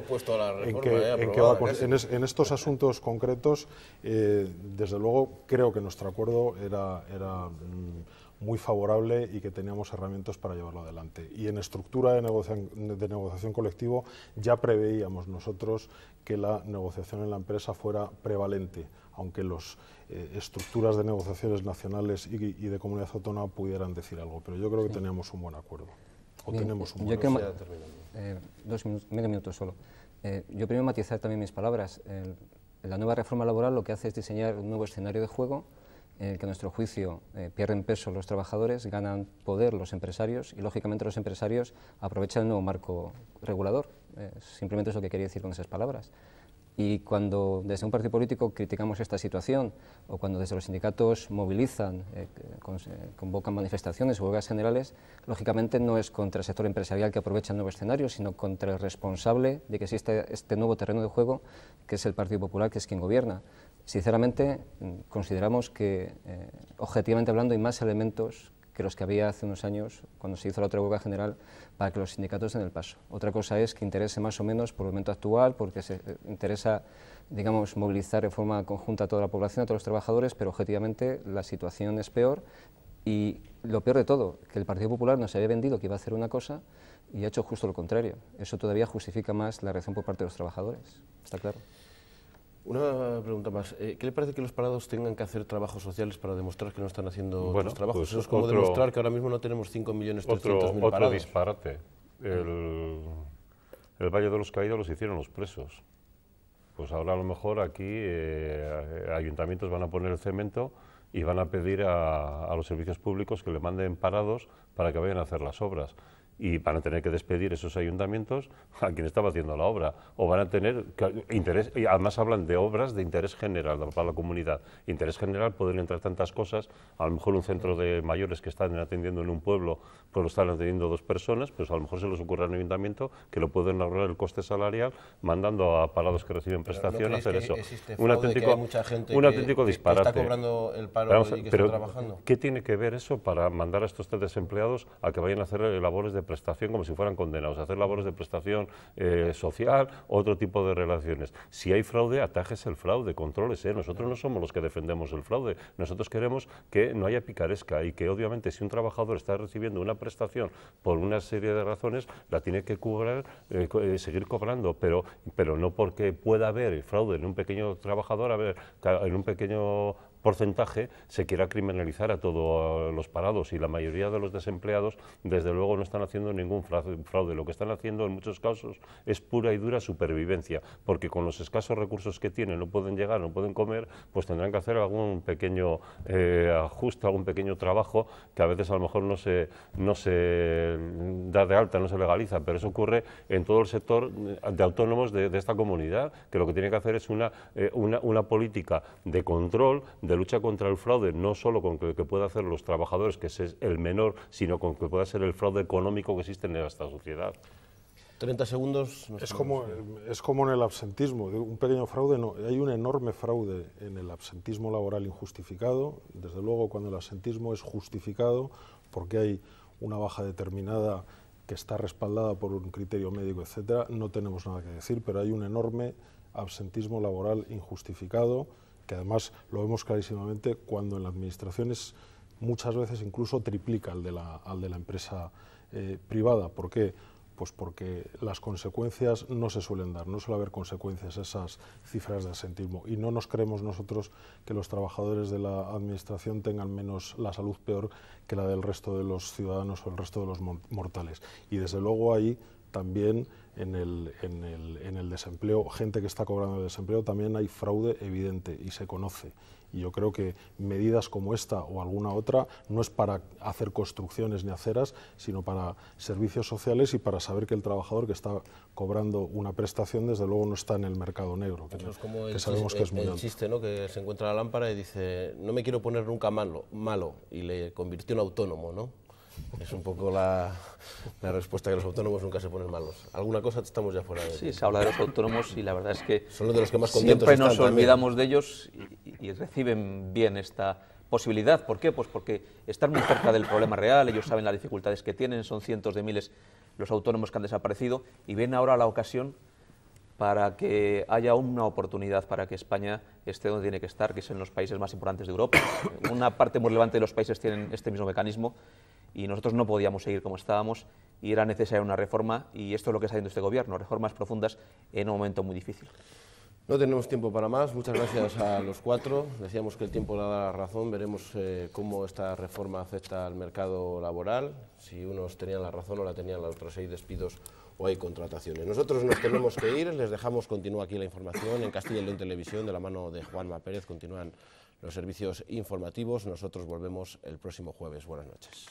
en estos asuntos concretos, eh, desde luego, creo que nuestro acuerdo era, mm, muy favorable y que teníamos herramientas para llevarlo adelante. Y en estructura de, negociación, de negociación colectivo ya preveíamos nosotros que la negociación en la empresa fuera prevalente, aunque las eh, estructuras de negociaciones nacionales y, de comunidad autónoma pudieran decir algo. Pero yo creo que teníamos un buen acuerdo. O tenemos un buen acuerdo. Eh, dos minutos, medio minuto solo. Eh, yo primero matizar también mis palabras. la nueva reforma laboral lo que hace es diseñar un nuevo escenario de juego en el que a nuestro juicio eh, pierden peso los trabajadores, ganan poder los empresarios y lógicamente los empresarios aprovechan el nuevo marco regulador. Eh, simplemente es lo que quería decir con esas palabras. Y cuando desde un partido político criticamos esta situación o cuando desde los sindicatos movilizan, eh, convocan manifestaciones huelgas generales, lógicamente no es contra el sector empresarial que aprovecha el nuevo escenario, sino contra el responsable de que exista este nuevo terreno de juego, que es el Partido Popular, que es quien gobierna. Sinceramente, mm, consideramos que, eh, objetivamente hablando, hay más elementos que los que había hace unos años cuando se hizo la otra huelga general para que los sindicatos den el paso. Otra cosa es que interese más o menos por el momento actual, porque se eh, interesa, digamos, movilizar de forma conjunta a toda la población, a todos los trabajadores, pero objetivamente la situación es peor y lo peor de todo, que el Partido Popular nos había vendido que iba a hacer una cosa y ha hecho justo lo contrario. Eso todavía justifica más la reacción por parte de los trabajadores. ¿Está claro? Una pregunta más. Eh, ¿Qué le parece que los parados tengan que hacer trabajos sociales para demostrar que no están haciendo los trabajos? Pues Eso es como demostrar que ahora mismo no tenemos 5.300.000 millones otro, otro disparate. El, Valle de los Caídos los hicieron los presos. Pues ahora a lo mejor aquí eh, ayuntamientos van a poner el cemento y van a pedir a los servicios públicos que le manden parados para que vayan a hacer las obras y van a tener que despedir esos ayuntamientos a quien estaba haciendo la obra, o van a tener interés, y además hablan de obras de interés general para la comunidad. Interés general pueden entrar tantas cosas, a lo mejor un centro de mayores que están atendiendo en un pueblo, pues lo están atendiendo dos personas, pues a lo mejor se les ocurre al ayuntamiento que lo pueden ahorrar el coste salarial mandando a parados que reciben prestación a hacer eso. Un auténtico, un auténtico disparate. Que está cobrando el paro y que trabajando. ¿Qué tiene que ver eso para mandar a estos tres desempleados a que vayan a hacer labores de prestación como si fueran condenados, hacer labores de prestación eh, social, otro tipo de relaciones. Si hay fraude, atajes el fraude, controles. ¿eh? Nosotros no somos los que defendemos el fraude, nosotros queremos que no haya picaresca y que obviamente si un trabajador está recibiendo una prestación por una serie de razones, la tiene que cobrar, eh, seguir cobrando, pero, pero no porque pueda haber fraude en un pequeño trabajador, a ver, en un pequeño porcentaje se quiera criminalizar a todos los parados y la mayoría de los desempleados desde luego no están haciendo ningún fraude. Lo que están haciendo en muchos casos es pura y dura supervivencia, porque con los escasos recursos que tienen no pueden llegar, no pueden comer, pues tendrán que hacer algún pequeño eh, ajuste, algún pequeño trabajo que a veces a lo mejor no se, no se da de alta, no se legaliza, pero eso ocurre en todo el sector de autónomos de, esta comunidad, que lo que tiene que hacer es una, eh, una, política de control de lucha contra el fraude, no solo con lo que pueda hacer los trabajadores, que es el menor, sino con lo que pueda ser el fraude económico que existe en esta sociedad. 30 segundos. es como, es como en el absentismo, un pequeño fraude no, hay un enorme fraude en el absentismo laboral injustificado, desde luego cuando el absentismo es justificado porque hay una baja determinada que está respaldada por un criterio médico, etcétera, no tenemos nada que decir, pero hay un enorme absentismo laboral injustificado que además lo vemos clarísimamente cuando en la administración es muchas veces incluso triplica al de la, al de la empresa eh, privada. ¿Por qué? Pues porque las consecuencias no se suelen dar, no suele haber consecuencias esas cifras de asentismo. Y no nos creemos nosotros que los trabajadores de la Administración tengan menos la salud peor que la del resto de los ciudadanos o el resto de los mortales. Y desde luego ahí también en el, en, el, desempleo, gente que está cobrando el desempleo, también hay fraude evidente y se conoce. Y yo creo que medidas como esta o alguna otra no es para hacer construcciones ni aceras, sino para servicios sociales y para saber que el trabajador que está cobrando una prestación desde luego no está en el mercado negro, que, como que sabemos que es muy alto. Existe ¿no? que se encuentra la lámpara y dice, no me quiero poner nunca malo, malo y le convirtió en autónomo, ¿no? Es un poco la, la, respuesta que los autónomos nunca se ponen malos. Alguna cosa estamos ya fuera de Sí, se habla de los autónomos y la verdad es que Son de los que más siempre nos olvidamos de ellos y, reciben bien esta posibilidad. ¿Por qué? Pues porque están muy cerca del problema real, ellos saben las dificultades que tienen, son cientos de miles los autónomos que han desaparecido y ven ahora la ocasión para que haya una oportunidad para que España esté donde tiene que estar, que es en los países más importantes de Europa. Una parte muy relevante de los países tienen este mismo mecanismo y nosotros no podíamos seguir como estábamos y era necesaria una reforma y esto es lo que está haciendo este gobierno, reformas profundas en un momento muy difícil. No tenemos tiempo para más. Muchas gracias a los cuatro. Decíamos que el tiempo da la razón. Veremos eh, cómo esta reforma afecta al mercado laboral. Si unos tenían la razón o la tenían los otros. Hay despidos o hay contrataciones. Nosotros nos tenemos que ir. Les dejamos. Continúa aquí la información en Castilla y León Televisión de la mano de Juanma Pérez. Continúan los servicios informativos. Nosotros volvemos el próximo jueves. Buenas noches.